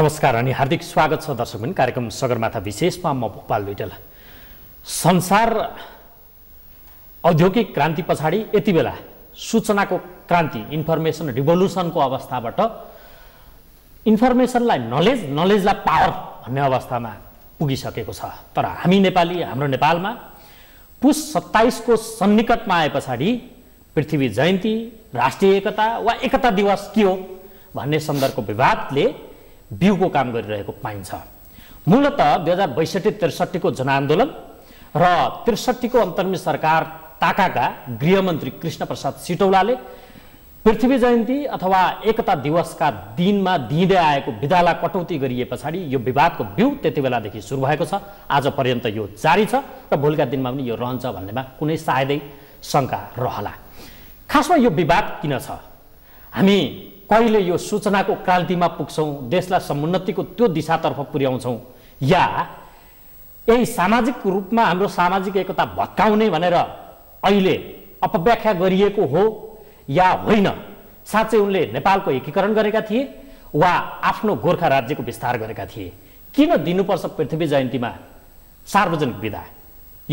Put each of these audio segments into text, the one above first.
नमस्कार अनि हार्दिक स्वागत छ दर्शक पनि कार्यक्रम सगरमाथा विशेषमा म भोपाल लुइटेल संसार औद्योगिक क्रान्ति पछाडि यति बेला सूचनाको क्रान्ति इन्फर्मेसन रिभोल्युसनको अवस्थाबाट इन्फर्मेसनलाई नलेज नलेजलाई पावर भन्ने अवस्थामा पुगिसकेको छ तर हामी नेपाली हाम्रो नेपालमा पुस सत्ताइसको सन्निकटमा आए पछाडि पृथ्वी जयन्ती राष्ट्रिय एकता वा एकता दिवस के हो भन्ने सन्दर्भको विवादले बिउको काम गरिरहेको पाइन्छ मूलत दुई हजार बैसठी त्रिसठीको जनआन्दोलन र त्रिसठीको अन्तर्मी सरकार ताकाका गृहमन्त्री कृष्ण प्रसाद सिटौलाले पृथ्वी जयन्ती अथवा एकता दिवसका दिनमा दिँदै आएको विधालाई कटौती गरिए पछाडि यो विवादको बिउ त्यति बेलादेखि सुरु भएको छ आज पर्यन्त यो जारी छ र भोलिका दिनमा पनि यो रहन्छ भन्नेमा कुनै सायदै शङ्का रहला खासमा यो विवाद किन छ हामी कहिले यो सूचनाको क्रान्तिमा पुग्छौँ देशलाई समुन्नतिको त्यो दिशातर्फ पुर्याउँछौँ या यही सामाजिक रूपमा हाम्रो सामाजिक एकता भत्काउने भनेर अहिले अपव्याख्या गरिएको हो या होइन साँच्चै उनले नेपालको एकीकरण गरेका थिए वा आफ्नो गोर्खा राज्यको विस्तार गरेका थिए किन दिनुपर्छ पृथ्वी जयन्तीमा सार्वजनिक विधा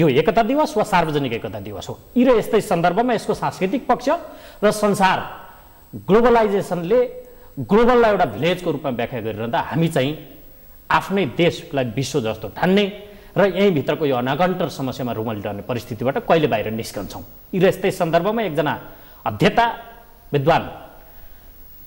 यो एकता दिवस वा सार्वजनिक एकता दिवस हो यी र यस्तै सन्दर्भमा यसको सांस्कृतिक पक्ष र संसार ग्लोबलाइजेसनले ग्लोबललाई एउटा भिलेजको रूपमा व्याख्या गरिरहँदा हामी चाहिँ आफ्नै देशलाई विश्व जस्तो ठान्ने र यहीँभित्रको यो अनागन्टर समस्यामा रुमलिरहने परिस्थितिबाट कहिले बाहिर निस्कन्छौँ यी यस्तै सन्दर्भमा एकजना अध्येता विद्वान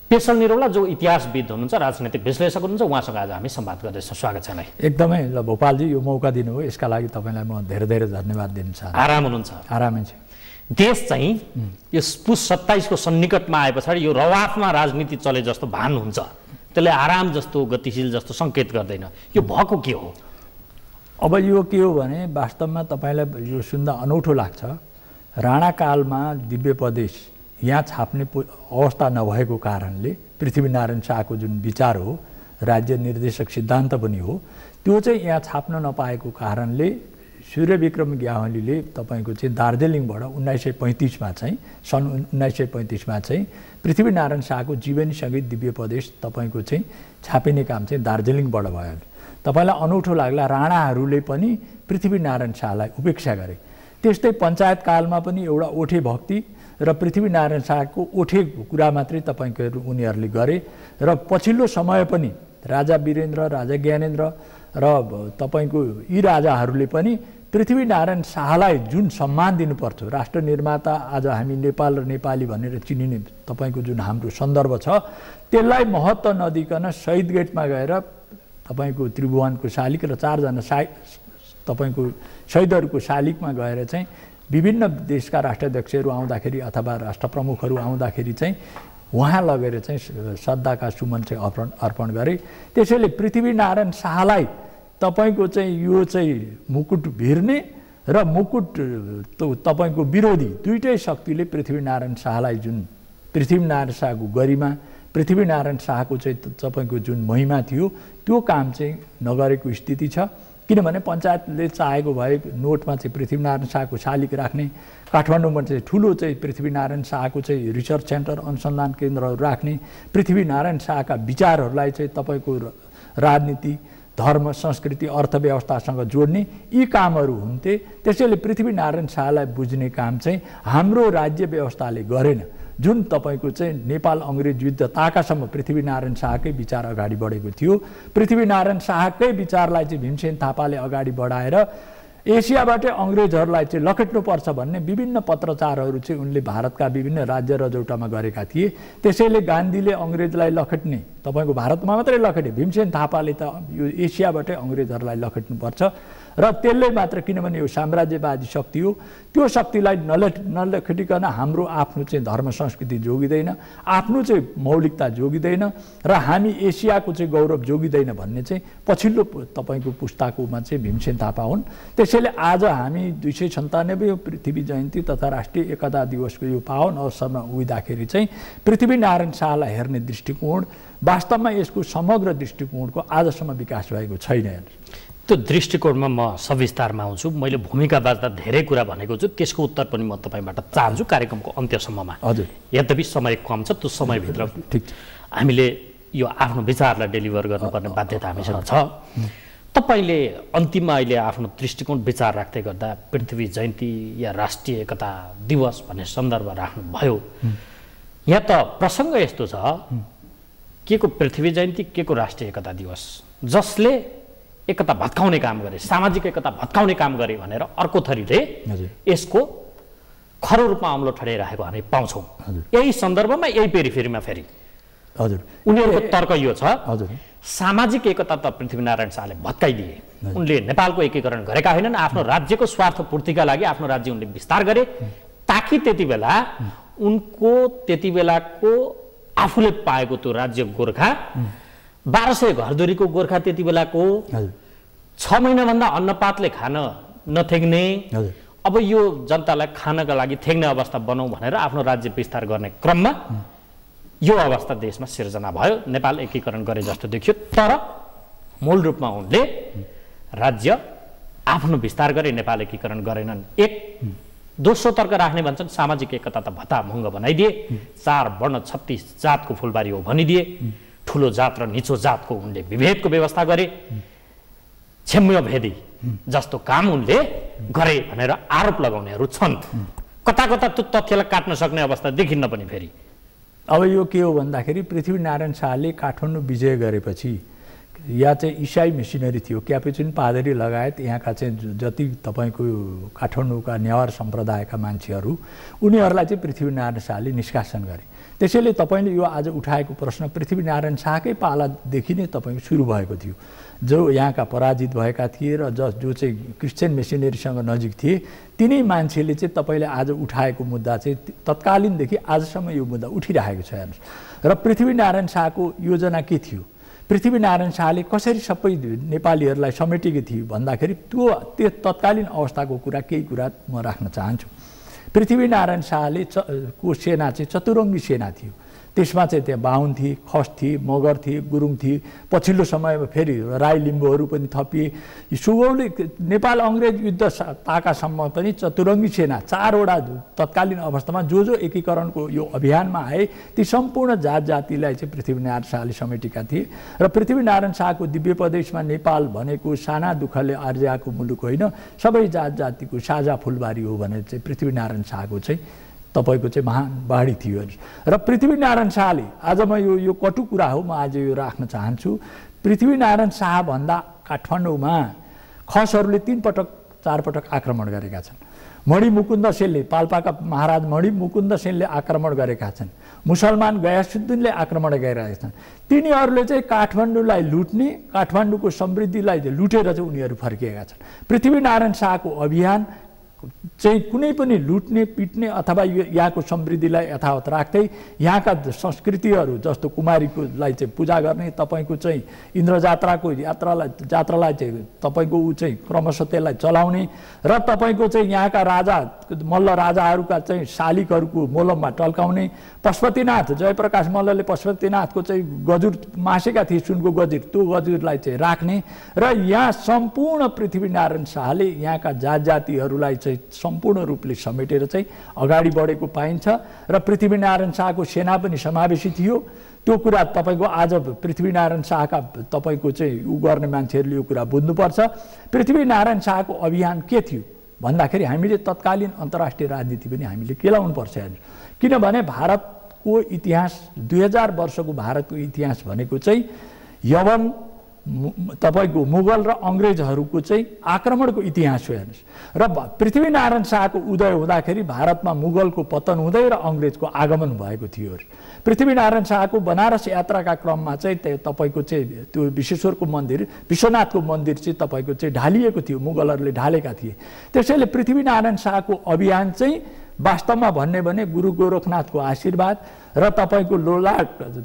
पेसल निरौला जो इतिहासविद हुनुहुन्छ राजनैतिक विश्लेषक हुनुहुन्छ उहाँसँग आज हामी सम्वाद गर्दैछौँ स्वागत छ यहाँलाई एकदमै ल भोपालजी यो मौका दिनुभयो यसका लागि तपाईँलाई म धेरै धेरै धन्यवाद दिन चाहन्छु आराम हुनुहुन्छ आरामै छ देश चाहिँ यो पुस सत्ताइसको सन्निकटमा आए पछाडि यो रवाफमा राजनीति चले जस्तो भान हुन्छ त्यसले आराम जस्तो गतिशील जस्तो सङ्केत गर्दैन यो भएको के हो अब यो के हो भने वास्तवमा तपाईँलाई यो सुन्दा अनौठो लाग्छ राणाकालमा दिव्य प्रदेश यहाँ छाप्ने अवस्था नभएको कारणले पृथ्वीनारायण शाहको जुन विचार हो राज्य निर्देशक सिद्धान्त पनि हो त्यो चाहिँ यहाँ छाप्न नपाएको कारणले सूर्य विक्रम ग्याहलीले तपाईँको चाहिँ दार्जिलिङबाट उन्नाइस सय पैँतिसमा चाहिँ सन् उन्नाइस सय पैँतिसमा चाहिँ पृथ्वीनारायण शाहको जीवनी सङ्गीत दिव्य प्रदेश तपाईँको चाहिँ छापिने काम चाहिँ दार्जिलिङबाट भयो तपाईँलाई अनौठो लाग्ला राणाहरूले पनि पृथ्वीनारायण शाहलाई उपेक्षा गरे त्यस्तै पञ्चायत कालमा पनि एउटा ओठे भक्ति र पृथ्वीनारायण शाहको ओठे कुरा मात्रै तपाईँको उनीहरूले गरे र पछिल्लो समय पनि राजा वीरेन्द्र राजा ज्ञानेन्द्र र तपाईँको यी राजाहरूले पनि पृथ्वीनारायण शाहलाई जुन सम्मान दिनुपर्थ्यो राष्ट्र निर्माता आज हामी नेपाल र नेपाली भनेर चिनिने तपाईँको जुन हाम्रो सन्दर्भ छ त्यसलाई महत्त्व नदिकन सहिद गेटमा गएर तपाईँको त्रिभुवनको शालिक र चारजना सा तपाईँको शहीदहरूको शालिकमा गएर चाहिँ विभिन्न देशका राष्ट्राध्यक्षहरू आउँदाखेरि अथवा राष्ट्र प्रमुखहरू आउँदाखेरि चाहिँ उहाँ लगेर चाहिँ श्रद्धाका सुमन चाहिँ अर्पण अर्पण गरे त्यसैले पृथ्वीनारायण शाहलाई तपाईँको चाहिँ यो चाहिँ मुकुट भिर्ने र मुकुट तपाईँको विरोधी दुइटै शक्तिले पृथ्वीनारायण शाहलाई जुन पृथ्वीनारायण शाहको गरिमा पृथ्वीनारायण शाहको चाहिँ तपाईँको जुन महिमा थियो त्यो काम चाहिँ नगरेको स्थिति छ किनभने पञ्चायतले चाहेको भए नोटमा चाहिँ पृथ्वीनारायण शाहको शालिक राख्ने काठमाडौँमा चाहिँ ठुलो चाहिँ पृथ्वीनारायण शाहको चाहिँ रिसर्च सेन्टर अनुसन्धान केन्द्रहरू राख्ने पृथ्वीनारायण शाहका विचारहरूलाई चाहिँ तपाईँको राजनीति धर्म संस्कृति अर्थव्यवस्थासँग जोड्ने यी कामहरू हुन्थे त्यसैले पृथ्वीनारायण शाहलाई बुझ्ने काम चाहिँ हाम्रो राज्य व्यवस्थाले गरेन जुन तपाईँको चाहिँ नेपाल अङ्ग्रेज युद्ध ताकासम्म पृथ्वीनारायण शाहकै विचार अगाडि बढेको थियो पृथ्वीनारायण शाहकै विचारलाई चाहिँ भीमसेन थापाले अगाडि बढाएर एसियाबाटै अङ्ग्रेजहरूलाई चाहिँ लखेट्नुपर्छ भन्ने विभिन्न पत्रचारहरू चाहिँ उनले भारतका विभिन्न राज्य र जौटामा गरेका थिए त्यसैले गान्धीले अङ्ग्रेजलाई लखेट्ने तपाईँको भारतमा मात्रै लखेटे भीमसेन थापाले त यो एसियाबाटै अङ्ग्रेजहरूलाई लखेट्नुपर्छ र त्यसले मात्र किनभने यो साम्राज्यवादी शक्ति हो त्यो शक्तिलाई नले नलेखिकन हाम्रो आफ्नो चाहिँ धर्म संस्कृति जोगिँदैन आफ्नो चाहिँ मौलिकता जोगिँदैन र हामी एसियाको चाहिँ गौरव जोगिँदैन भन्ने चाहिँ पछिल्लो तपाईँको पुस्ताकोमा चाहिँ भीमसेन थापा हुन् त्यसैले आज हामी दुई सय सन्तानब्बे पृथ्वी जयन्ती तथा राष्ट्रिय एकता दिवसको यो पावन अवसरमा उभिँदाखेरि चाहिँ पृथ्वीनारायण शाहलाई हेर्ने दृष्टिकोण वास्तवमा यसको समग्र दृष्टिकोणको आजसम्म विकास भएको छैन त्यो दृष्टिकोणमा म सविस्तारमा आउँछु मैले भूमिकाबाट धेरै कुरा भनेको छु त्यसको उत्तर पनि म तपाईँबाट चाहन्छु कार्यक्रमको अन्त्यसम्ममा हजुर यद्यपि समय कम छ त्यो समयभित्र ठिक हामीले यो आफ्नो विचारलाई डेलिभर गर्नुपर्ने बाध्यता हामीसँग छ तपाईँले अन्तिममा अहिले आफ्नो दृष्टिकोण विचार राख्दै गर्दा पृथ्वी जयन्ती या राष्ट्रिय एकता दिवस भन्ने सन्दर्भ राख्नुभयो यहाँ त प्रसङ्ग यस्तो छ के को पृथ्वी जयन्ती के को राष्ट्रिय एकता दिवस जसले एकता भत्काउने काम गरे सामाजिक एकता भत्काउने काम गरे भनेर अर्को थरीले यसको खरो रूपमा अम्लो ठडाइराखेको हामी पाउँछौँ यही सन्दर्भमा यही पेरिफेरीमा फेरि हजुर उनीहरूको तर्क यो छ हजुर सामाजिक एकता त पृथ्वीनारायण शाहले भत्काइदिए उनले नेपालको एकीकरण गरेका होइनन् आफ्नो राज्यको स्वार्थ पूर्तिका लागि आफ्नो राज्य उनले विस्तार गरे ताकि त्यति बेला उनको त्यति बेलाको आफूले पाएको त्यो राज्य गोर्खा बाह्र सय घरधुरीको गोर्खा त्यति बेलाको छ महिनाभन्दा अन्नपातले खान नथेक्ने अब यो जनतालाई खानका लागि थ्याक्ने अवस्था बनाऊ भनेर आफ्नो राज्य विस्तार गर्ने क्रममा यो अवस्था देशमा सिर्जना भयो नेपाल एकीकरण गरे जस्तो देखियो तर मूल रूपमा उनले राज्य आफ्नो विस्तार गरे नेपाल एकीकरण गरेनन् एक दोस्रो तर्क राख्ने भन्छन् सामाजिक एकता त भङ्ग बनाइदिए चार वर्ण छत्तिस जातको फुलबारी हो भनिदिए ठुलो जात र निचो जातको उनले विभेदको व्यवस्था गरे क्षम्यभेदी जस्तो काम उनले गरे भनेर आरोप लगाउनेहरू छन् कता कता त्यो तथ्यलाई काट्न सक्ने अवस्था देखिन्न पनि फेरि अब यो के हो भन्दाखेरि पृथ्वीनारायण शाहले काठमाडौँ विजय गरेपछि या चाहिँ इसाई मिसिनरी थियो क्यापेचुन पादरी लगायत यहाँका चाहिँ जति तपाईँको काठमाडौँका नेवार सम्प्रदायका मान्छेहरू उनीहरूलाई चाहिँ पृथ्वीनारायण शाहले निष्कासन गरे त्यसैले तपाईँले यो आज उठाएको प्रश्न पृथ्वीनारायण शाहकै पालादेखि नै तपाईँको सुरु भएको थियो जो यहाँका पराजित भएका थिए र जस जो चाहिँ क्रिस्चियन मेसिनेरीसँग नजिक थिए तिनै मान्छेले चाहिँ तपाईँले आज उठाएको मुद्दा चाहिँ तत्कालीनदेखि आजसम्म यो मुद्दा उठिरहेको छ हेर्नुहोस् र पृथ्वीनारायण शाहको योजना के थियो पृथ्वीनारायण शाहले कसरी सबै नेपालीहरूलाई समेटेको थियो भन्दाखेरि त्यो त्यो तत्कालीन अवस्थाको कुरा केही कुरा म राख्न चाहन्छु पृथ्वीनारायण शाहले च को सेना चाहिँ चतुरङ्गी सेना थियो त्यसमा चाहिँ त्यहाँ बाहुन थिए खस थिए मगर थिए गुरुङ थिए पछिल्लो समयमा फेरि राई लिम्बूहरू पनि थपिए सुगौली नेपाल अङ्ग्रेज युद्ध ताकासम्म पनि चतुरङ्गी सेना चारवटा तत्कालीन अवस्थामा जो जो एकीकरणको यो अभियानमा आए ती सम्पूर्ण जात जातिलाई चाहिँ पृथ्वीनारायण शाहले समेटेका थिए र पृथ्वीनारायण शाहको दिव्य प्रदेशमा नेपाल भनेको साना दुःखले आर्जाको मुलुक होइन सबै जात जातिको साझा फुलबारी हो भनेर चाहिँ पृथ्वीनारायण शाहको चाहिँ तपाईँको चाहिँ महान बाढी थियो अनि र पृथ्वीनारायण शाहले आज म यो यो कटु कुरा हो म आज यो राख्न चाहन्छु पृथ्वीनारायण शाहभन्दा काठमाडौँमा खसहरूले तिनपटक चारपटक आक्रमण गरेका छन् मणि मुकुन्द सेनले पाल्पाका महाराज मणि मुकुन्द सेनले आक्रमण गरेका छन् मुसलमान गयासुद्दिनले आक्रमण गरिरहेका छन् तिनीहरूले चाहिँ काठमाडौँलाई लुट्ने काठमाडौँको समृद्धिलाई लुटेर चाहिँ उनीहरू फर्किएका छन् पृथ्वीनारायण शाहको अभियान चाहिँ कुनै पनि लुट्ने पिट्ने अथवा यो यहाँको समृद्धिलाई यथावत राख्दै यहाँका संस्कृतिहरू जस्तो कुमारीकोलाई चाहिँ पूजा गर्ने तपाईँको चाहिँ इन्द्र जात्राको यात्रालाई जात्रालाई चाहिँ तपाईँको ऊ चाहिँ क्रमशः त्यसलाई चलाउने र तपाईँको चाहिँ यहाँका राजा मल्ल राजाहरूका चाहिँ शालिकहरूको मोलममा टल्काउने पशुपतिनाथ जयप्रकाश मल्लले पशुपतिनाथको चाहिँ गजुर मासेका थिए सुनको गजुर त्यो गजुरलाई चाहिँ राख्ने र यहाँ सम्पूर्ण पृथ्वीनारायण शाहले यहाँका जात जातिहरूलाई चाहिँ सम्पूर्ण रूपले समेटेर चाहिँ अगाडि बढेको पाइन्छ र पृथ्वीनारायण शाहको सेना पनि समावेशी थियो त्यो कुरा तपाईँको आज पृथ्वीनारायण शाहका तपाईँको चाहिँ ऊ गर्ने मान्छेहरूले यो कुरा बुझ्नुपर्छ पृथ्वीनारायण शाहको अभियान के थियो भन्दाखेरि हामीले तत्कालीन अन्तर्राष्ट्रिय राजनीति पनि हामीले केलाउनुपर्छ हेर्नु किनभने भारतको इतिहास दुई हजार वर्षको भारतको इतिहास भनेको चाहिँ यवन तपाईँको मुगल र अङ्ग्रेजहरूको चाहिँ आक्रमणको इतिहास हो हेर्नुहोस् र पृथ्वीनारायण शाहको उदय हुँदाखेरि भारतमा मुगलको पतन हुँदै र अङ्ग्रेजको आगमन भएको थियो अरे पृथ्वीनारायण शाहको बनारस यात्राका क्रममा चाहिँ तपाईँको चाहिँ त्यो विश्वेश्वरको मन्दिर विश्वनाथको मन्दिर चाहिँ तपाईँको चाहिँ ढालिएको थियो मुगलहरूले ढालेका थिए त्यसैले पृथ्वीनारायण शाहको अभियान चाहिँ वास्तवमा भन्ने भने गुरु गोरखनाथको आशीर्वाद र तपाईँको लोला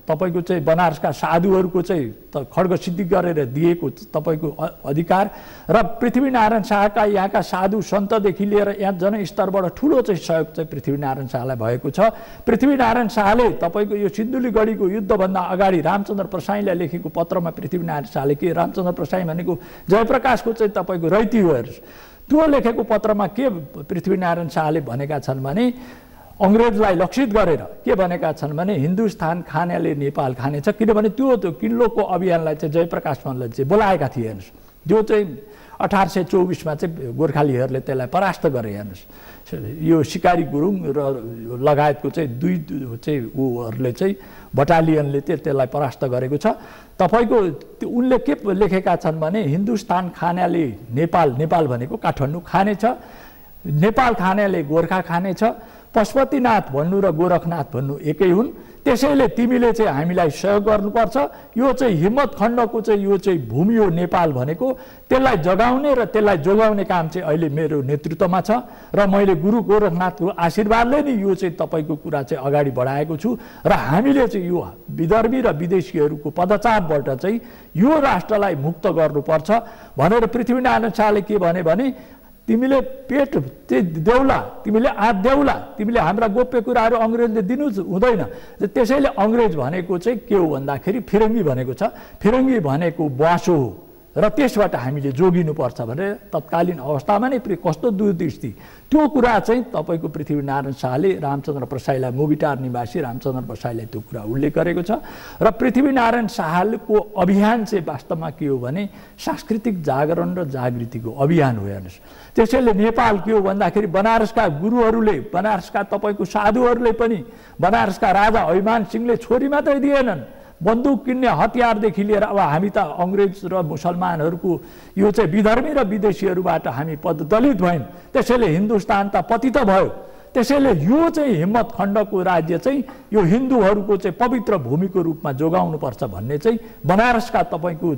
तपाईँको चाहिँ बनारसका साधुहरूको चाहिँ खड्ग सिद्धि गरेर दिएको तपाईँको अधिकार र पृथ्वीनारायण शाहका यहाँका साधु सन्तदेखि लिएर यहाँ जनस्तरबाट ठुलो चाहिँ सहयोग चाहिँ पृथ्वीनारायण शाहलाई भएको छ पृथ्वीनारायण शाहले तपाईँको यो सिन्धुलीगढीको युद्धभन्दा अगाडि रामचन्द्र प्रसाईलाई लेखेको पत्रमा पृथ्वीनारायण शाहले के रामचन्द्र प्रसाई भनेको जयप्रकाशको चाहिँ तपाईँको रैती हो त्यो लेखेको पत्रमा के पृथ्वीनारायण शाहले भनेका छन् भने अङ्ग्रेजलाई लक्षित गरेर के भनेका छन् भने हिन्दुस्तान खानेले नेपाल खानेछ किनभने त्यो त्यो किल्लोको अभियानलाई चाहिँ जयप्रकाश मल्लले चाहिँ बोलाएका थिए हेर्नुहोस् त्यो चाहिँ अठार सय चौबिसमा चाहिँ गोर्खालीहरूले त्यसलाई परास्त गरे हेर्नुहोस् यो सिकारी गुरुङ र लगायतको चाहिँ दुई चाहिँ ऊहरूले चाहिँ बटालियनले चाहिँ त्यसलाई परास्त गरेको छ तपाईँको उनले के लेखेका छन् भने हिन्दुस्तान खानाले नेपाल नेपाल भनेको काठमाडौँ खानेछ नेपाल खानेले गोर्खा खानेछ पशुपतिनाथ भन्नु र गोरखनाथ भन्नु एकै हुन् त्यसैले तिमीले चाहिँ हामीलाई सहयोग गर्नुपर्छ यो चाहिँ हिम्मत खण्डको चाहिँ यो चाहिँ भूमि हो नेपाल भनेको त्यसलाई जगाउने र त्यसलाई जोगाउने काम चाहिँ अहिले मेरो नेतृत्वमा छ र मैले गुरु गोरखनाथको आशीर्वादले नै यो चाहिँ तपाईँको कुरा चाहिँ अगाडि बढाएको छु र हामीले चाहिँ यो विदर्भी र विदेशीहरूको पदचापबाट चाहिँ यो राष्ट्रलाई मुक्त गर्नुपर्छ भनेर पृथ्वीनारायण शाहले के भने तिमीले पेट त्यही देउला तिमीले आँट देउला तिमीले हाम्रा गोप्य कुराहरू अङ्ग्रेजले दिनु हुँदैन त्यसैले अङ्ग्रेज भनेको चाहिँ के हो भन्दाखेरि फिरङ्गी भनेको छ फिरङ्गी भनेको बाँसो हो र त्यसबाट हामीले जोगिनुपर्छ भनेर तत्कालीन अवस्थामा नै कस्तो दूरदृष्टि त्यो कुरा चाहिँ तपाईँको पृथ्वीनारायण शाहले रामचन्द्र प्रसाईलाई मुभिटार निवासी रामचन्द्र प्रसाईलाई त्यो कुरा उल्लेख गरेको छ र पृथ्वीनारायण शाहको अभियान चाहिँ वास्तवमा के हो भने सांस्कृतिक जागरण र जागृतिको अभियान हो हेर्नुहोस् त्यसैले नेपाल के हो भन्दाखेरि बनारसका गुरुहरूले बनारसका तपाईँको साधुहरूले पनि बनारसका राजा अभिमान सिंहले छोरी मात्रै दिएनन् बन्दुक किन्ने हतियारदेखि लिएर अब हामी त अङ्ग्रेज र मुसलमानहरूको यो चाहिँ विधर्मी र विदेशीहरूबाट हामी पद दलित भयौँ त्यसैले हिन्दुस्तान त पतित भयो त्यसैले यो चाहिँ हिम्मत खण्डको राज्य चाहिँ यो हिन्दूहरूको चाहिँ पवित्र भूमिको रूपमा जोगाउनुपर्छ भन्ने चाहिँ बनारसका तपाईँको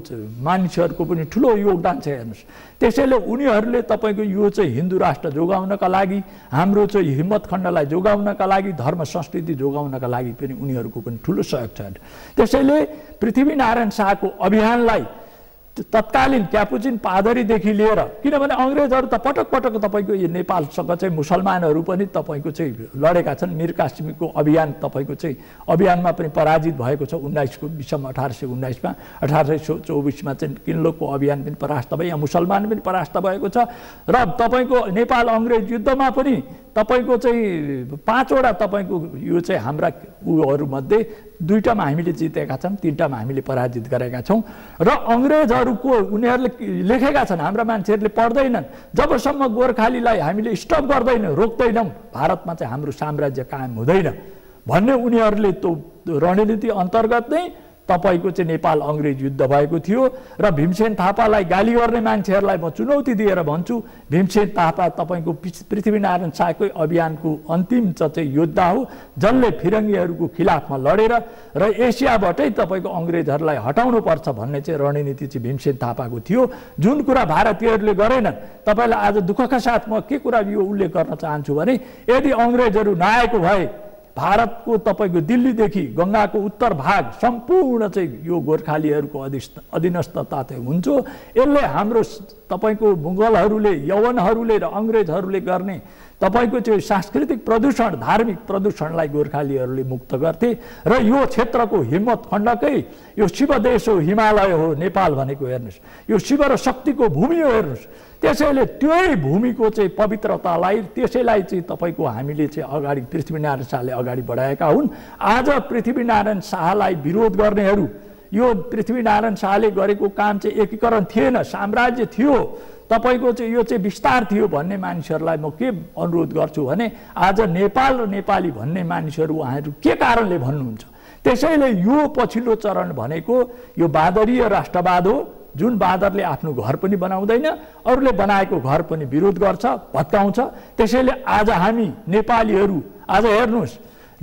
मानिसहरूको पनि ठुलो योगदान छ हेर्नुहोस् त्यसैले उनीहरूले तपाईँको यो चाहिँ हिन्दू राष्ट्र जोगाउनका लागि हाम्रो चाहिँ हिम्मत खण्डलाई जोगाउनका लागि धर्म संस्कृति जोगाउनका लागि पनि उनीहरूको पनि ठुलो सहयोग छ त्यसैले पृथ्वीनारायण शाहको अभियानलाई तत्कालीन क्यापुचिन पादरीदेखि लिएर किनभने अङ्ग्रेजहरू त पटक पटक तपाईँको यो नेपालसँग चाहिँ मुसलमानहरू पनि तपाईँको चाहिँ लडेका छन् मिर कासिमको अभियान तपाईँको चाहिँ अभियानमा पनि पराजित भएको छ उन्नाइसको बिसमा अठार सय उन्नाइसमा अठार सय चौबिसमा चाहिँ किन्लोकको अभियान पनि परास्त भयो यहाँ मुसलमान पनि परास्त भएको छ र तपाईँको नेपाल अङ्ग्रेज युद्धमा पनि तपाईँको चाहिँ पाँचवटा तपाईँको यो चाहिँ हाम्रा उहरूमध्ये दुईवटामा हामीले जितेका छौँ तिनवटामा हामीले पराजित गरेका छौँ र अङ्ग्रेजहरूको उनीहरूले लेखेका छन् हाम्रा मान्छेहरूले पढ्दैनन् जबसम्म गोर्खालीलाई हामीले स्टप गर्दैनौँ रोक्दैनौँ भारतमा चाहिँ हाम्रो साम्राज्य कायम हुँदैन भन्ने उनीहरूले त्यो रणनीति अन्तर्गत नै तपाईँको चाहिँ नेपाल अङ्ग्रेज युद्ध भएको थियो र भीमसेन थापालाई गाली गर्ने मान्छेहरूलाई म चुनौती दिएर भन्छु भीमसेन थापा तपाईँको पृथ्वीनारायण शाहकै अभियानको अन्तिम चाहिँ योद्धा हो जसले फिरङ्गीहरूको खिलाफमा लडेर र एसियाबाटै तपाईँको अङ्ग्रेजहरूलाई हटाउनुपर्छ भन्ने चाहिँ रणनीति चाहिँ भीमसेन थापाको थियो जुन कुरा भारतीयहरूले गरेनन् तपाईँलाई आज दुःखका साथ म के कुरा यो उल्लेख गर्न चाहन्छु भने यदि अङ्ग्रेजहरू नआएको भए भारतको तपाईँको दिल्लीदेखि गङ्गाको उत्तर भाग सम्पूर्ण चाहिँ यो गोर्खालीहरूको अधिस्थ अधीनस्थता चाहिँ हुन्छ यसले हाम्रो तपाईँको मुगलहरूले यवनहरूले र अङ्ग्रेजहरूले गर्ने तपाईँको त्यो सांस्कृतिक प्रदूषण धार्मिक प्रदूषणलाई गोर्खालीहरूले मुक्त गर्थे र यो क्षेत्रको हिम्मत खण्डकै यो शिव देश हो हिमालय हो नेपाल भनेको हेर्नुहोस् यो शिव र शक्तिको भूमि हो हेर्नुहोस् त्यसैले त्यही भूमिको चाहिँ पवित्रतालाई त्यसैलाई चाहिँ तपाईँको हामीले चाहिँ अगाडि पृथ्वीनारायण शाहले अगाडि बढाएका हुन् आज पृथ्वीनारायण शाहलाई विरोध गर्नेहरू यो पृथ्वीनारायण शाहले गरेको काम चाहिँ एकीकरण थिएन साम्राज्य थियो तपाईँको चाहिँ यो चाहिँ विस्तार थियो भन्ने मानिसहरूलाई म के अनुरोध गर्छु भने आज नेपाल र नेपाली भन्ने मानिसहरू उहाँहरू के कारणले भन्नुहुन्छ त्यसैले यो पछिल्लो चरण भनेको यो बाँदरीय राष्ट्रवाद हो जुन बाँदरले आफ्नो घर पनि बनाउँदैन अरूले बनाएको घर पनि विरोध गर्छ भत्काउँछ त्यसैले आज हामी नेपालीहरू आज हेर्नुहोस्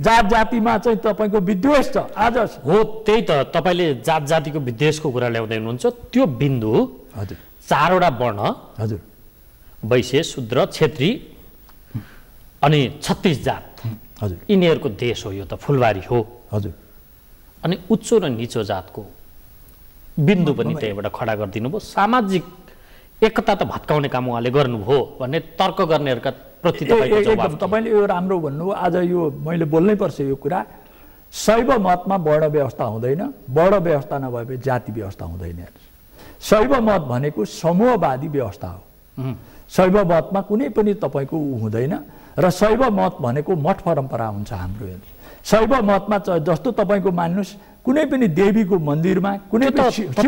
जात जातिमा चाहिँ तपाईँको विद्वेष छ आज हो त्यही त तपाईँले जात जातिको विद्वेषको कुरा ल्याउँदै हुनुहुन्छ त्यो बिन्दु हजुर चारवटा वर्ण हजुर वैश्य शुद्र छेत्री अनि छत्तिस जात हजुर यिनीहरूको देश हो यो त फुलबारी हो हजुर अनि उच्च र निचो जातको बिन्दु पनि त्यहीँबाट खडा गरिदिनुभयो सामाजिक एकता त भत्काउने काम उहाँले गर्नुभयो भन्ने तर्क गर्नेहरूका प्रति तपाईँले यो राम्रो भन्नु आज यो मैले बोल्नै पर्छ यो कुरा शैव मतमा वर्ण व्यवस्था हुँदैन वर्ण व्यवस्था नभए जाति व्यवस्था हुँदैन शैव मत भनेको समूहवादी व्यवस्था हो शैव मतमा कुनै पनि तपाईँको ऊ हुँदैन र शैव मत भनेको मठ परम्परा हुन्छ हाम्रो शैव मतमा जस्तो तपाईँको मान्नुहोस् कुनै पनि देवीको मन्दिरमा कुनै बुझेको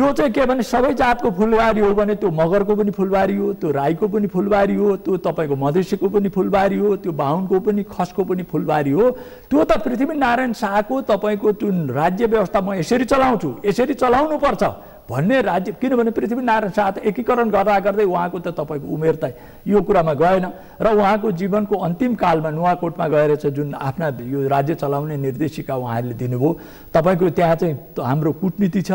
यो चाहिँ के भने सबै जातको फुलबारी हो भने त्यो मगरको पनि फुलबारी हो त्यो राईको पनि फुलबारी हो त्यो तपाईँको मधेसीको पनि फुलबारी हो त्यो बाहुनको पनि खसको पनि फुलबारी हो त्यो त पृथ्वीनारायण शाहको तपाईँको त्यो राज्य व्यवस्था म यसरी चलाउँछु यसरी चलाउनु पर्छ भन्ने राज्य किनभने पृथ्वीनारायण शाह त एकीकरण गर्दा गर्दै उहाँको त तपाईँको उमेर त यो कुरामा गएन र उहाँको जीवनको अन्तिम कालमा नुवाकोटमा गएर चाहिँ जुन आफ्ना यो राज्य चलाउने निर्देशिका उहाँहरूले दिनुभयो तपाईँको त्यहाँ चाहिँ हाम्रो कुटनीति छ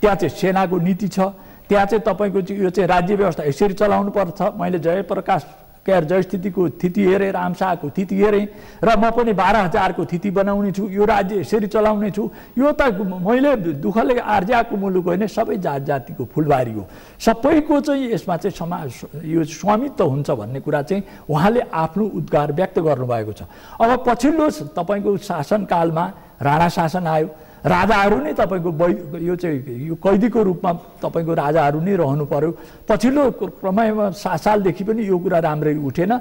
त्यहाँ चाहिँ सेनाको नीति छ त्यहाँ चाहिँ तपाईँको यो चाहिँ राज्य व्यवस्था यसरी चलाउनु पर्छ मैले जयप्रकाश के अरे जयस्थितिको तिथि हेरेँ रामशाहको तिथि हेरेँ र म पनि बाह्र हजारको तिथि बनाउने छु यो राज्य यसरी चलाउने छु यो त मैले दुःखले आर्जाको मुलुक होइन सबै जात जातिको फुलबारी हो सबैको चाहिँ यसमा चाहिँ समा यो स्वामित्व हुन्छ भन्ने कुरा चाहिँ उहाँले आफ्नो उद्घार व्यक्त गर्नुभएको छ अब पछिल्लो तपाईँको शासनकालमा राणा शासन आयो राजाहरू नै तपाईँको वै यो चाहिँ यो कैदीको रूपमा तपाईँको राजाहरू नै रहनु पर्यो पछिल्लो क्रममा सा सालदेखि पनि यो कुरा राम्रै उठेन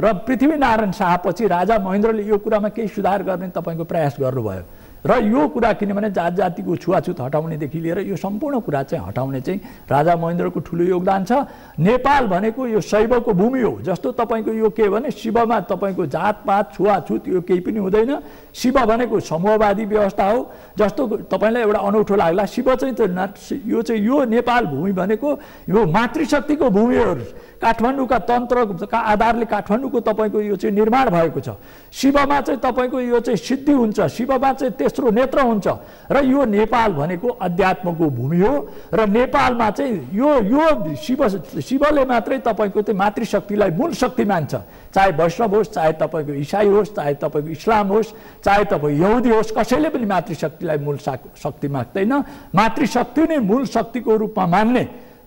र पृथ्वीनारायण शाहपछि राजा महेन्द्रले यो कुरामा केही सुधार गर्ने तपाईँको प्रयास गर्नुभयो र यो कुरा किनभने जात जातिको छुवाछुत हटाउनेदेखि लिएर यो सम्पूर्ण कुरा चाहिँ हटाउने चाहिँ राजा महेन्द्रको ठुलो योगदान छ नेपाल भनेको यो शैवको भूमि हो जस्तो तपाईँको यो के भने शिवमा तपाईँको जातपात छुवाछुत यो केही पनि हुँदैन शिव भनेको समूहवादी व्यवस्था हो जस्तो तपाईँलाई एउटा अनौठो लाग्ला शिव चाहिँ त यो चाहिँ यो नेपाल भूमि भनेको यो मातृशक्तिको भूमि हो काठमाडौँका तन्त्रका आधारले काठमाडौँको तपाईँको यो चाहिँ निर्माण भएको छ शिवमा चाहिँ तपाईँको यो चाहिँ सिद्धि हुन्छ शिवमा चाहिँ तेस्रो नेत्र हुन्छ र यो नेपाल भनेको अध्यात्मको भूमि हो र नेपालमा चाहिँ यो यो शिव शिवले मात्रै तपाईँको त्यो मातृशक्तिलाई मूल शक्ति मान्छ चाहे वैष्णव होस् चाहे तपाईँको इसाई होस् चाहे तपाईँको इस्लाम होस् चाहे तपाईँ यहुदी होस् कसैले पनि मातृशक्तिलाई मूल शक्ति माग्दैन मातृशक्ति नै मूल शक्तिको रूपमा मान्ने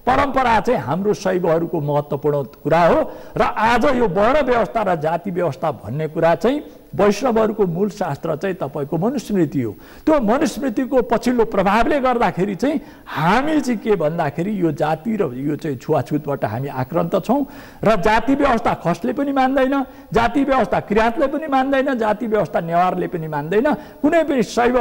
परम्परा चाहिँ हाम्रो शैवहरूको महत्त्वपूर्ण कुरा हो र आज यो वर्ण व्यवस्था र जाति व्यवस्था भन्ने कुरा चाहिँ वैष्णवहरूको मूल शास्त्र चाहिँ तपाईँको मनुस्मृति हो त्यो मनुस्मृतिको पछिल्लो प्रभावले गर्दाखेरि चाहिँ हामी चाहिँ के भन्दाखेरि यो जाति र यो चाहिँ छुवाछुतबाट हामी आक्रान्त छौँ र जाति व्यवस्था खसले पनि मान्दैन जाति व्यवस्था किराँतले पनि मान्दैन जाति व्यवस्था नेवारले पनि मान्दैन कुनै पनि शैव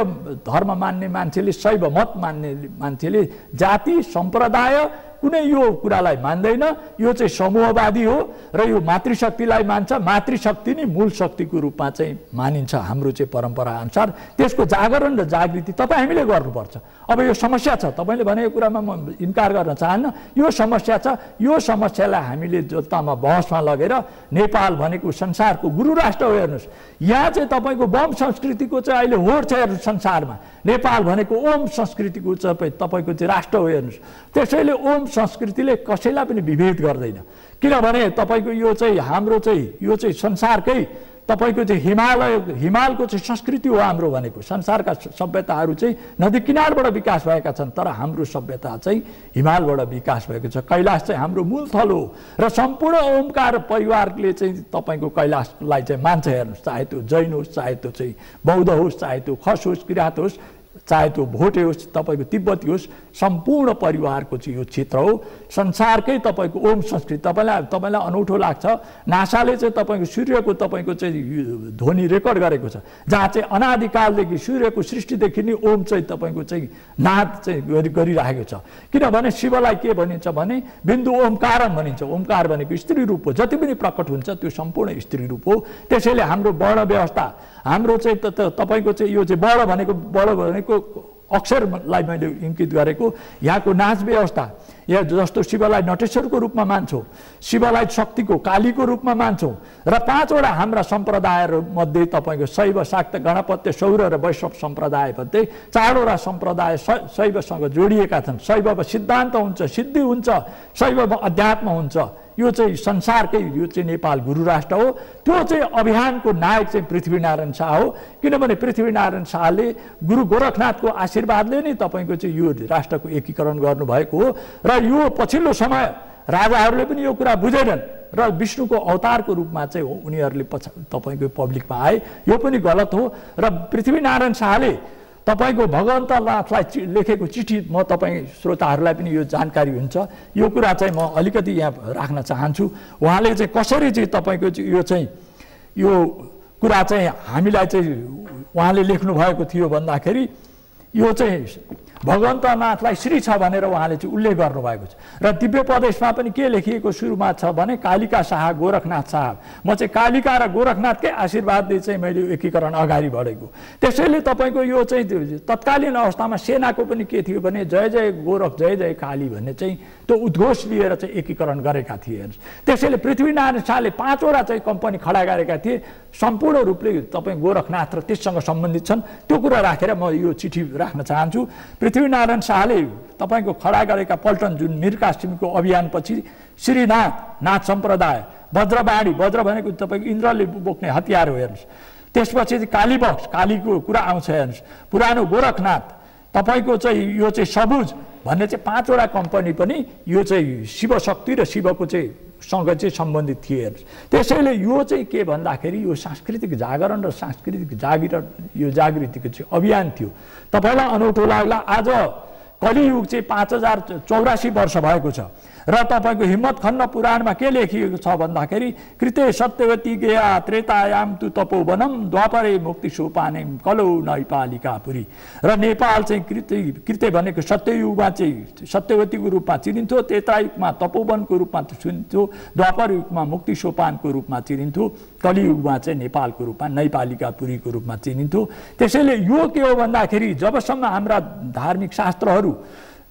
धर्म मान्ने मान्छेले शैव मत मान्ने मान्छेले जाति सम्प्रदाय कुनै यो कुरालाई मान्दैन यो चाहिँ समूहवादी हो र यो मातृशक्तिलाई मान्छ मातृशक्ति नै मूल शक्तिको रूपमा चाहिँ मानिन्छ हाम्रो चाहिँ परम्परा अनुसार त्यसको जागरण र जागृति तपाईँ हामीले गर्नुपर्छ अब यो समस्या छ तपाईँले भनेको कुरामा म इन्कार गर्न चाहन्न यो समस्या छ यो समस्यालाई हामीले जतामा बहसमा लगेर नेपाल भनेको संसारको गुरु राष्ट्र हो हेर्नुहोस् यहाँ चाहिँ तपाईँको बम संस्कृतिको चाहिँ अहिले होड छ हेर्नुहोस् संसारमा नेपाल भनेको ओम संस्कृतिको चाहिँ तपाईँको चाहिँ राष्ट्र हो हेर्नुहोस् त्यसैले ओम संस्कृतिले कसैलाई पनि विभेद गर्दैन किनभने तपाईँको यो चाहिँ हाम्रो चाहिँ यो चाहिँ संसारकै तपाईँको चाहिँ हिमालय हिमालको चाहिँ संस्कृति हो हाम्रो भनेको संसारका सभ्यताहरू चाहिँ नदी किनारबाट विकास भएका छन् तर हाम्रो सभ्यता चाहिँ हिमालबाट विकास भएको छ कैलाश चाहिँ हाम्रो मूल थल हो र सम्पूर्ण ओमकार परिवारले चाहिँ तपाईँको कैलाशलाई चाहिँ मान्छ हेर्नुहोस् चाहे त्यो जैन होस् चाहे त्यो चाहिँ बौद्ध होस् चाहे त्यो खस होस् किराँत होस् चाहे त्यो भोटे होस् तपाईँको तिब्बती होस् सम्पूर्ण परिवारको चाहिँ यो क्षेत्र हो संसारकै तपाईँको ओम संस्कृति तपाईँलाई तपाईँलाई अनौठो लाग्छ नासाले चाहिँ तपाईँको सूर्यको तपाईँको चाहिँ ध्वनि रेकर्ड गरेको छ जहाँ चाहिँ अनादिकालदेखि सूर्यको सृष्टिदेखि नै ओम चाहिँ तपाईँको चाहिँ नाद चाहिँ गरि गरिराखेको छ किनभने शिवलाई के भनिन्छ भने बिन्दु ओमकारम भनिन्छ ओमकार भनेको स्त्री रूप हो जति पनि प्रकट हुन्छ त्यो सम्पूर्ण स्त्री रूप हो त्यसैले हाम्रो वर्ण व्यवस्था हाम्रो चाहिँ त तपाईँको चाहिँ यो चाहिँ बड भनेको बड भनेको अक्षरलाई मैले इङ्कित गरेको यहाँको नाच व्यवस्था या जस्तो शिवलाई नटेश्वरको रूपमा मान्छौँ शिवलाई शक्तिको कालीको रूपमा मान्छौँ र पाँचवटा हाम्रा सम्प्रदायहरूमध्ये तपाईँको शैव शाक्त गणपत्य सौर र वैष्णव सम्प्रदायमध्ये चारवटा सम्प्रदाय शैवसँग जोडिएका छन् शैवमा सिद्धान्त हुन्छ सिद्धि हुन्छ शैवमा अध्यात्म हुन्छ यो चाहिँ संसारकै यो चाहिँ नेपाल गुरु राष्ट्र हो त्यो चाहिँ अभियानको नायक चाहिँ पृथ्वीनारायण शाह हो किनभने पृथ्वीनारायण शाहले गुरु गोरखनाथको आशीर्वादले नै तपाईँको चाहिँ यो राष्ट्रको एकीकरण गर्नुभएको हो र यो पछिल्लो समय राजाहरूले पनि यो कुरा बुझेनन् र विष्णुको अवतारको रूपमा चाहिँ उनीहरूले पछा तपाईँको पब्लिकमा आए यो पनि गलत हो र पृथ्वीनारायण शाहले तपाईँको चि लेखेको चिठी म तपाईँ श्रोताहरूलाई पनि यो जानकारी हुन्छ यो कुरा चाहिँ म अलिकति यहाँ राख्न चाहन्छु उहाँले चाहिँ कसरी चाहिँ तपाईँको यो चाहिँ यो कुरा चाहिँ हामीलाई चाहिँ उहाँले लेख्नु भएको थियो भन्दाखेरि यो चाहिँ भगवन्तनाथलाई श्री छ भनेर उहाँले चाहिँ उल्लेख गर्नुभएको छ र दिव्य प्रदेशमा पनि के लेखिएको सुरुमा छ भने कालिका शाह गोरखनाथ साहब म चाहिँ कालिका र गोरखनाथकै आशीर्वादले चाहिँ मैले एकीकरण अगाडि बढेको त्यसैले तपाईँको यो चाहिँ तत्कालीन अवस्थामा सेनाको पनि के थियो भने जय जय गोरख जय जय काली भन्ने चाहिँ त्यो उद्घोष लिएर चाहिँ एकीकरण गरेका थिए हेर्नुहोस् त्यसैले पृथ्वीनारायण शाहले पाँचवटा चाहिँ कम्पनी खडा गरेका थिए सम्पूर्ण रूपले तपाईँ गोरखनाथ र त्यससँग सम्बन्धित छन् त्यो कुरा राखेर म यो चिठी राख्न चाहन्छु पृथ्वीनारायण शाहले तपाईँको खडा गरेका पल्टन जुन मिर अभियानपछि श्रीनाथ नाथ सम्प्रदाय वज्रबाणी बद्र भनेको तपाईँको इन्द्रले बोक्ने हतियार हो हेर्नुहोस् त्यसपछि कालीबक्स कालीको कुरा आउँछ हेर्नुहोस् पुरानो गोरखनाथ तपाईँको चाहिँ यो चाहिँ सबुज भन्ने चाहिँ पाँचवटा कम्पनी पनि यो चाहिँ शिवशक्ति र शिवको चाहिँ सँग चाहिँ सम्बन्धित थिए त्यसैले यो चाहिँ के भन्दाखेरि यो सांस्कृतिक जागरण र सांस्कृतिक जागिर यो जागृतिको चाहिँ अभियान थियो तपाईँलाई अनौठो लाग्ला आज कलियुग चाहिँ पाँच हजार चौरासी वर्ष भएको छ र तपाईँको हिम्मत खन्न पुराणमा के लेखिएको छ भन्दाखेरि कृते सत्यवती गेया त्रेतायाम तु तपोवनम द्वापरे मुक्ति सोपाने कलौ नैपालिका पुरी र नेपाल चाहिँ कृते कृते भनेको सत्ययुगमा चाहिँ सत्यवतीको रूपमा चिनिन्थ्यो त्रेतायुगमा तपोवनको रूपमा चिनिन्थ्यो द्वापर युगमा मुक्ति सोपानको रूपमा चिनिन्थ्यो कलियुगमा चाहिँ नेपालको रूपमा नैपालिका पुरीको रूपमा चिनिन्थ्यो त्यसैले यो के हो भन्दाखेरि जबसम्म हाम्रा धार्मिक शास्त्रहरू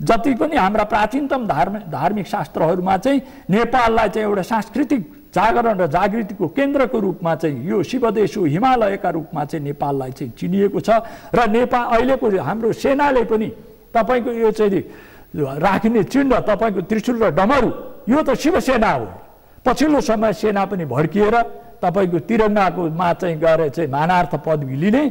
जति पनि हाम्रा प्राचीनतम धार्म धार्मिक शास्त्रहरूमा चाहिँ नेपाललाई चाहिँ एउटा सांस्कृतिक जागरण र जागृतिको केन्द्रको रूपमा चाहिँ यो शिवदेश हो हिमालयका रूपमा चाहिँ नेपाललाई चाहिँ चिनिएको छ र नेपाल अहिलेको हाम्रो सेनाले पनि तपाईँको यो चाहिँ राखिने चिन्ह तपाईँको त्रिशुल र डमरु यो त शिवसेना हो पछिल्लो समय सेना पनि भड्किएर तपाईँको तिरङ्गाकोमा चाहिँ गएर चाहिँ मानार्थ पदवी लिने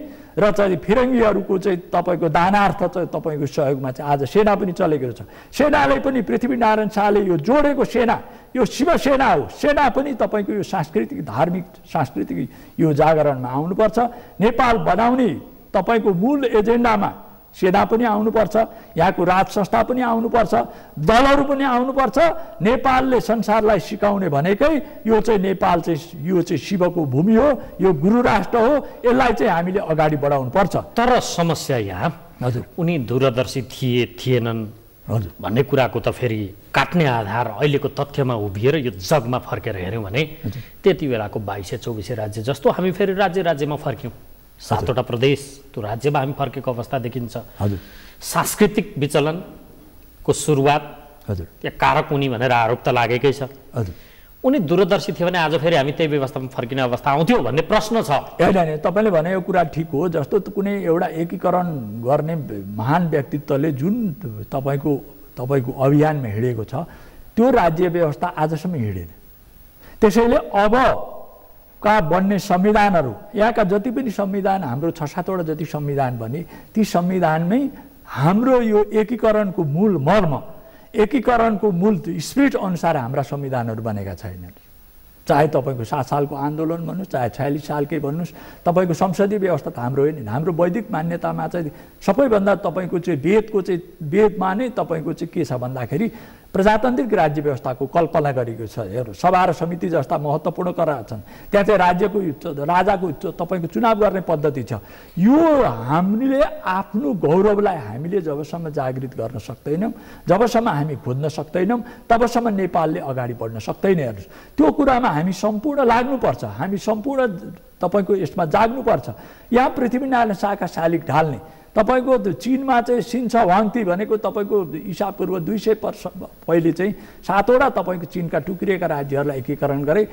र चाहिँ फिरङ्गीहरूको चाहिँ तपाईँको दानार्थ चाहिँ तपाईँको सहयोगमा चाहिँ आज सेना पनि चलेको छ सेनाले पनि पृथ्वीनारायण शाहले यो जोडेको सेना यो शिवसेना हो सेना पनि तपाईँको यो सांस्कृतिक धार्मिक सांस्कृतिक यो जागरणमा आउनुपर्छ नेपाल बनाउने तपाईँको मूल एजेन्डामा सेना पनि आउनुपर्छ यहाँको राज संस्था पनि आउनुपर्छ दलहरू पनि आउनुपर्छ नेपालले संसारलाई सिकाउने भनेकै यो चाहिँ नेपाल चाहिँ यो चाहिँ शिवको भूमि हो यो गुरु राष्ट्र हो यसलाई चाहिँ हामीले अगाडि बढाउनु पर्छ तर समस्या यहाँ हजुर उनी दूरदर्शी थिए थिएनन् हजुर भन्ने कुराको त फेरि काट्ने आधार अहिलेको तथ्यमा उभिएर यो जगमा फर्केर हेऱ्यौँ भने त्यति बेलाको बाइसे चौबिसे राज्य जस्तो हामी फेरि राज्य राज्यमा फर्क्यौँ सातवटा प्रदेश त्यो राज्यमा हामी फर्केको अवस्था देखिन्छ हजुर सांस्कृतिक विचलनको सुरुवात हजुर त्यहाँ कारक उनी भनेर आरोप त लागेकै छ हजुर उनी दूरदर्शी थियो भने आज फेरि हामी त्यही व्यवस्थामा फर्किने अवस्था आउँथ्यो भन्ने प्रश्न छ होइन तपाईँले भने यो कुरा ठिक हो जस्तो कुनै एउटा एकीकरण गर्ने महान व्यक्तित्वले जुन तपाईँको तपाईँको अभियानमा हिँडेको छ त्यो राज्य व्यवस्था आजसम्म हिँडेन त्यसैले अब का बन्ने संविधानहरू यहाँका जति पनि संविधान हाम्रो छ सातवटा जति संविधान भने ती संविधानमै हाम्रो यो एकीकरणको मूल मर्म एकीकरणको मूल स्पिरिट अनुसार हाम्रा संविधानहरू बनेका छैनन् चाहे तपाईँको सात सालको आन्दोलन भन्नुहोस् चाहे छयालिस सालकै भन्नुहोस् तपाईँको संसदीय व्यवस्था त हाम्रो होइन हाम्रो वैदिक मान्यतामा चाहिँ सबैभन्दा तपाईँको चाहिँ वेदको चाहिँ वेदमा नै तपाईँको चाहिँ के छ भन्दाखेरि प्रजातान्त्रिक राज्य व्यवस्थाको कल्पना गरेको छ हेर्नु सभा र समिति जस्ता महत्त्वपूर्ण करार छन् त्यहाँ चाहिँ राज्यको राजाको तपाईँको चुनाव गर्ने पद्धति छ यो हामीले आफ्नो गौरवलाई हामीले जबसम्म जागृत गर्न सक्दैनौँ जबसम्म हामी खोज्न सक्दैनौँ तबसम्म नेपालले अगाडि बढ्न सक्दैन हेर्नुहोस् त्यो कुरामा हामी सम्पूर्ण लाग्नुपर्छ हामी सम्पूर्ण तपाईँको यसमा जाग्नुपर्छ यहाँ पृथ्वीनारायण शाहका शालिक ढाल्ने तपाईँको चिनमा चाहिँ सिन्छ वाङ्ती भनेको तपाईँको इसापूर्व दुई सय वर्ष पहिले चाहिँ सातवटा तपाईँको चिनका टुक्रिएका राज्यहरूलाई एकीकरण गरे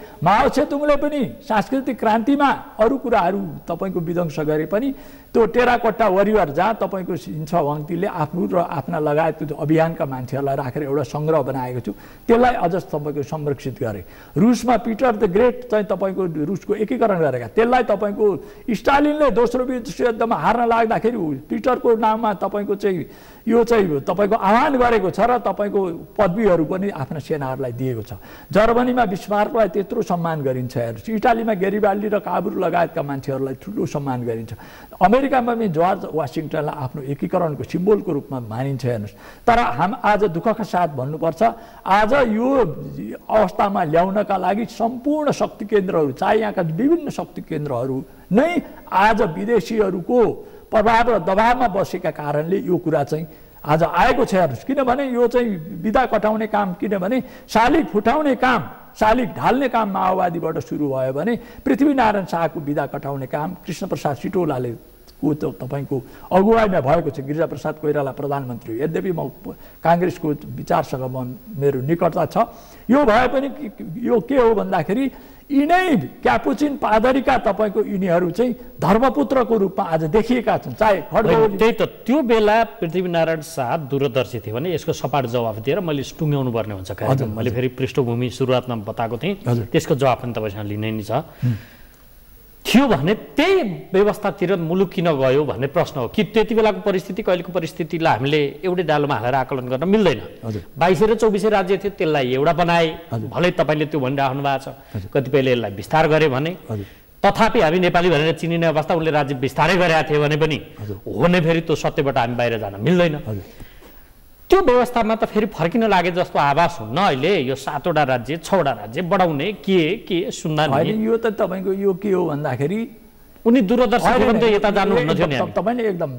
छेतुङले पनि सांस्कृतिक क्रान्तिमा अरू कुराहरू तपाईँको विध्वंस गरे पनि त्यो टेराकोट्टा वरिवर जहाँ तपाईँको छ भङ्क्तिले आफ्नो र आफ्ना लगायत अभियानका मान्छेहरूलाई राखेर एउटा सङ्ग्रह बनाएको छु त्यसलाई अझ तपाईँको संरक्षित गरे रुसमा पिटर द ग्रेट चाहिँ तपाईँको रुसको एकीकरण गरेका त्यसलाई तपाईँको स्टालिनले दोस्रो विश्वयुद्धमा हार्न लाग्दाखेरि पिटरको नाममा तपाईँको चाहिँ यो चाहिँ तपाईँको आह्वान गरेको छ र तपाईँको पदवीहरू पनि आफ्ना सेनाहरूलाई दिएको छ जर्मनीमा विस्मारलाई त्यत्रो सम्मान गरिन्छ हेर्नुहोस् इटालीमा गेरिबाल्डी र काबुर लगायतका मान्छेहरूलाई ठुलो सम्मान गरिन्छ अमेरिका अमेरिकामा पनि जर्ज वासिङटनलाई आफ्नो एकीकरणको सिम्बोलको रूपमा मानिन्छ हेर्नुहोस् तर हाम आज दुःखका साथ भन्नुपर्छ आज यो अवस्थामा ल्याउनका लागि सम्पूर्ण शक्ति केन्द्रहरू चाहे यहाँका विभिन्न शक्ति केन्द्रहरू नै आज विदेशीहरूको प्रभाव र दबावमा बसेका कारणले यो कुरा चाहिँ आज आएको छ हेर्नुहोस् किनभने यो चाहिँ विदा कटाउने काम किनभने शालिक फुटाउने काम शालिक ढाल्ने काम माओवादीबाट सुरु भयो भने पृथ्वीनारायण शाहको विदा कटाउने काम कृष्णप्रसाद सिटौलाले ऊ त तपाईँको अगुवाईमा भएको छ गिरिजाप्रसाद कोइराला प्रधानमन्त्री यद्यपि म काङ्ग्रेसको विचारसँग म मेरो निकटता छ यो भए पनि यो के हो भन्दाखेरि यिनै क्यापुचिन पादरीका तपाईँको यिनीहरू चाहिँ धर्मपुत्रको रूपमा आज देखिएका छन् चाहे त्यही त त्यो बेला पृथ्वीनारायण शाह दूरदर्शी थियो भने यसको सपाट जवाफ दिएर मैले टुङ्ग्याउनु पर्ने हुन्छ मैले फेरि पृष्ठभूमि सुरुवातमा बताएको थिएँ त्यसको जवाफ पनि तपाईँसँग लिने नै छ थियो भने त्यही व्यवस्थातिर मुलुक किन गयो भन्ने प्रश्न हो कि त्यति बेलाको परिस्थिति कहिलेको परिस्थितिलाई हामीले एउटै डालोमा हालेर आकलन गर्न मिल्दैन बाइसै र चौबिसै राज्य थियो त्यसलाई एउटा बनाए भलै तपाईँले त्यो भनिराख्नु भएको छ कतिपयले यसलाई विस्तार गरे भने तथापि हामी नेपाली भनेर चिनिने अवस्था उसले राज्य विस्तारै गरेका थिए भने पनि हो भने फेरि त्यो सत्यबाट हामी बाहिर जान मिल्दैन त्यो व्यवस्थामा त फेरि फर्किन लागे जस्तो आभास हुन्न अहिले यो सातवटा राज्य छवटा राज्य बढाउने के के सुन्दा यो त तपाईँको यो के हो भन्दाखेरि उनी दूरदर्शी यता तपाईँले एकदम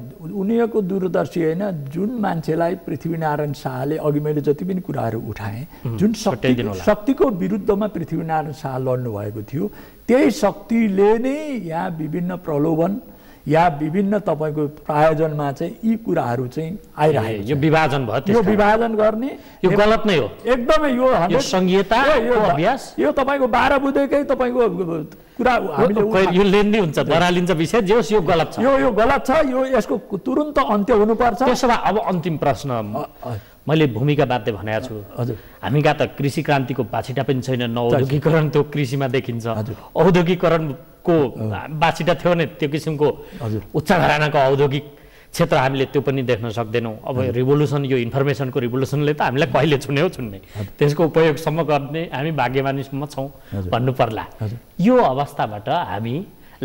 उनीहरूको दूरदर्शी होइन जुन मान्छेलाई पृथ्वीनारायण शाहले अघि मैले जति पनि कुराहरू उठाएँ जुन शक्ति शक्तिको विरुद्धमा पृथ्वीनारायण शाह लड्नु भएको थियो त्यही शक्तिले नै यहाँ विभिन्न प्रलोभन या विभिन्न तपाईँको प्रायोजनमा चाहिँ यी कुराहरू चाहिँ आइरहेको यो विभाजन भयो यो विभाजन गर्ने यो गलत नै हो एकदमै यो यो तपाईँको बाह्र बुधेकै तपाईँको कुरा यो हुन्छ बरालिन्छ विषय जे होस् यो गलत छ यो यो गलत छ यो यसको तुरन्त अन्त्य हुनुपर्छ त्यसो भए अब अन्तिम प्रश्न मैले भूमिका बाध्य भनेको छु हजुर हामी कहाँ त कृषि क्रान्तिको बाछिटा पनि छैन न त्यो कृषिमा देखिन्छ औद्योगिकरण को बाछिटा थियो भने त्यो किसिमको उच्च घरानाको औद्योगिक क्षेत्र हामीले त्यो पनि देख्न सक्दैनौँ अब रिभोल्युसन यो इन्फर्मेसनको रिभोल्युसनले त हामीलाई कहिले छुन्यो छुन्ने त्यसको उपयोगसम्म गर्ने हामी भाग्यमानीसम्म छौँ भन्नु पर्ला यो अवस्थाबाट हामी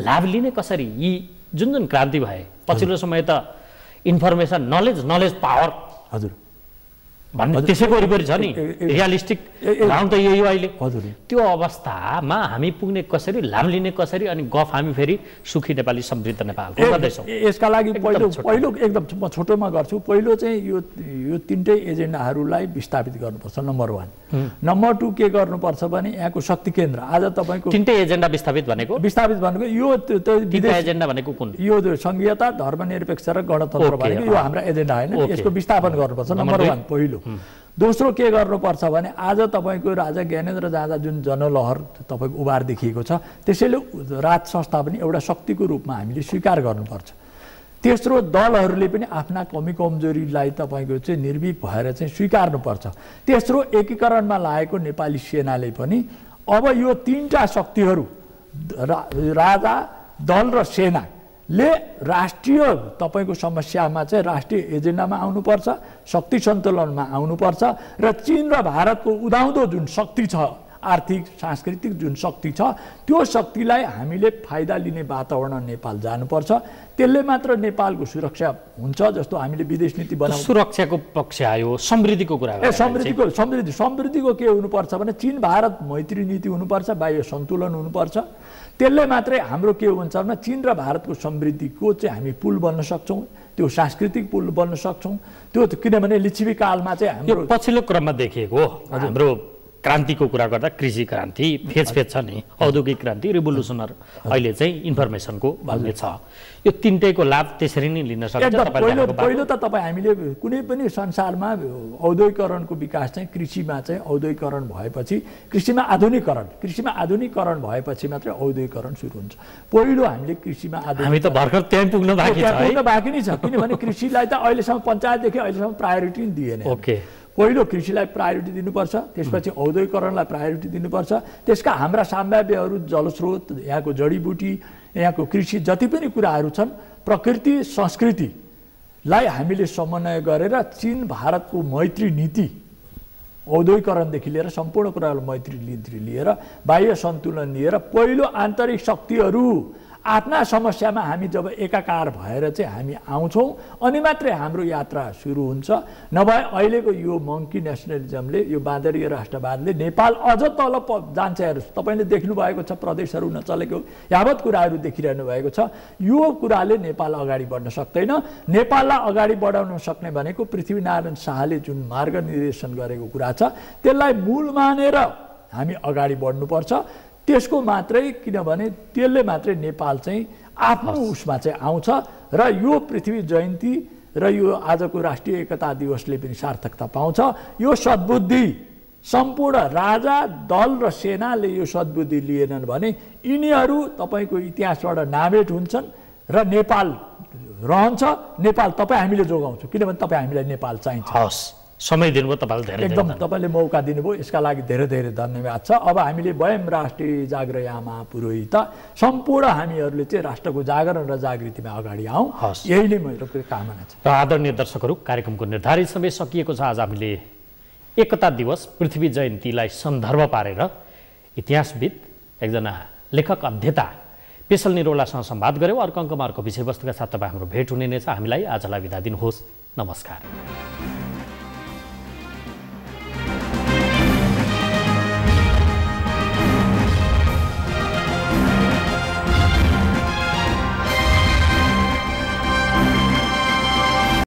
लाभ लिने कसरी यी जुन जुन क्रान्ति भए पछिल्लो समय त इन्फर्मेसन नलेज नलेज पावर हजुर भन्ने त्यसैको वरिपरि छ नि रियालिस्टिक राउन्ड त यही हो अहिले हजुर त्यो अवस्थामा हामी पुग्ने कसरी लाम लिने कसरी अनि गफ हामी फेरि सुखी नेपाली समृद्ध नेपाल गर्दैछौँ यसका लागि पहिलो पहिलो एकदम म छोटोमा गर्छु पहिलो चाहिँ यो यो तिनटै एजेन्डाहरूलाई विस्थापित गर्नुपर्छ नम्बर वान नम्बर टू के गर्नुपर्छ भने यहाँको शक्ति केन्द्र आज तपाईँको तिनटै एजेन्डा विस्थापित भनेको विस्थापित भनेको यो एजेन्डा भनेको कुन यो सङ्घीयता धर्मनिरपेक्ष र गणतन्त्र भनेको यो हाम्रो एजेन्डा होइन यसको विस्थापन गर्नुपर्छ नम्बर वान पहिलो दोस्रो के गर्नुपर्छ भने आज तपाईँको राजा ज्ञानेन्द्र जाँदा जुन जनलहर तपाईँको उभार देखिएको छ त्यसैले राज संस्था पनि एउटा शक्तिको रूपमा हामीले स्वीकार गर्नुपर्छ तेस्रो दलहरूले पनि आफ्ना कमी कमजोरीलाई तपाईँको चाहिँ निर्भीक भएर चाहिँ स्वीकार्नुपर्छ तेस्रो एकीकरणमा लागेको नेपाली सेनाले पनि अब यो तिनवटा शक्तिहरू राजा दल र सेना ले राष्ट्रिय तपाईँको समस्यामा चाहिँ राष्ट्रिय एजेन्डामा आउनुपर्छ शक्ति सन्तुलनमा आउनुपर्छ र चिन र भारतको उदाउँदो जुन शक्ति छ आर्थिक सांस्कृतिक जुन शक्ति छ त्यो शक्तिलाई हामीले फाइदा लिने वातावरण नेपाल जानुपर्छ त्यसले मात्र नेपालको सुरक्षा हुन्छ जस्तो हामीले विदेश नीति बनाउँछ सुरक्षाको पक्ष आयो समृद्धिको कुरा ए समृद्धिको समृद्धि समृद्धिको के हुनुपर्छ भने चिन भारत मैत्री नीति हुनुपर्छ बाह्य सन्तुलन हुनुपर्छ त्यसले मात्रै हाम्रो के हुन्छ भने चिन र भारतको समृद्धिको चाहिँ हामी पुल बन्न सक्छौँ त्यो सांस्कृतिक पुल बन्न सक्छौँ त्यो किनभने लिच्छवी कालमा चाहिँ हाम्रो पछिल्लो क्रममा देखिएको हो हाम्रो क्रान्तिको कुरा गर्दा कृषि क्रान्ति फेज फेज छ नि औद्योगिक क्रान्ति रिभोल्युसनर अहिले चाहिँ इन्फर्मेसनको भन्ने छ यो तिनटैको लाभ त्यसरी नै लिन सक्छ पहिलो त तपाईँ हामीले कुनै पनि संसारमा औद्योगिकरणको विकास चाहिँ कृषिमा चाहिँ औद्योगिकरण भएपछि कृषिमा आधुनिकरण कृषिमा आधुनिकरण भएपछि मात्रै औद्योगिकरण सुरु हुन्छ पहिलो हामीले कृषिमा हामी त भर्खर त्यहीँ पुग्न बाँकी छ बाँकी नै छ किनभने कृषिलाई त अहिलेसम्म पञ्चायतदेखि अहिलेसम्म प्रायोरिटी दिएन ओके पहिलो कृषिलाई प्रायोरिटी दिनुपर्छ त्यसपछि औद्योगिकरणलाई प्रायोरिटी दिनुपर्छ त्यसका हाम्रा सम्भाव्यहरू जलस्रोत यहाँको जडीबुटी यहाँको कृषि जति पनि कुराहरू छन् प्रकृति संस्कृतिलाई हामीले समन्वय गरेर चिन भारतको मैत्री नीति औद्योगिकरणदेखि लिएर सम्पूर्ण कुरालाई मैत्री नीति लिएर बाह्य सन्तुलन लिएर पहिलो आन्तरिक शक्तिहरू आफ्ना समस्यामा हामी जब एकाकार भएर चाहिँ हामी आउँछौँ अनि मात्रै हाम्रो यात्रा सुरु हुन्छ नभए अहिलेको यो मङ्की नेसनलिजमले यो बाँदरीय राष्ट्रवादले नेपाल अझ तल प जान्छ हेर्नुहोस् तपाईँले भएको छ प्रदेशहरू नचलेको यावत कुराहरू देखिरहनु भएको छ यो कुराले नेपाल अगाडि बढ्न सक्दैन नेपाललाई अगाडि बढाउन सक्ने भनेको पृथ्वीनारायण शाहले जुन मार्ग निर्देशन गरेको कुरा छ त्यसलाई मूल मानेर हामी अगाडि बढ्नुपर्छ त्यसको मात्रै किनभने त्यसले मात्रै नेपाल चाहिँ आफ्नो उसमा चाहिँ आउँछ र यो पृथ्वी जयन्ती र यो आजको राष्ट्रिय एकता दिवसले पनि सार्थकता पाउँछ यो सद्बुद्धि सम्पूर्ण राजा दल र सेनाले यो सद्बुद्धि लिएनन् भने यिनीहरू तपाईँको इतिहासबाट नाभेट हुन्छन् र नेपाल रहन्छ नेपाल तपाईँ हामीले जोगाउँछौँ किनभने तपाईँ हामीलाई नेपाल चाहिन्छ हस् समय दिनुभयो तपाईँलाई एकदम तपाईँले मौका दिनुभयो यसका लागि धेरै धेरै धन्यवाद छ अब हामीले वयम राष्ट्रिय जागृत आमा पुरोहित सम्पूर्ण हामीहरूले चाहिँ राष्ट्रको जागरण र जागृतिमा अगाडि आउँ हस् यही नै मेरो कामना छ र आदरणीय दर्शकहरू कार्यक्रमको निर्धारित समय सकिएको छ आज हामीले एकता दिवस पृथ्वी जयन्तीलाई सन्दर्भ पारेर इतिहासविद एकजना लेखक अध्येता पेसल निरोलासँग सम्वाद गऱ्यौँ अर्को अङ्कमा अर्को विषयवस्तुका साथ तपाईँ हाम्रो भेट हुने नै छ हामीलाई आजलाई बिदा दिनुहोस् नमस्कार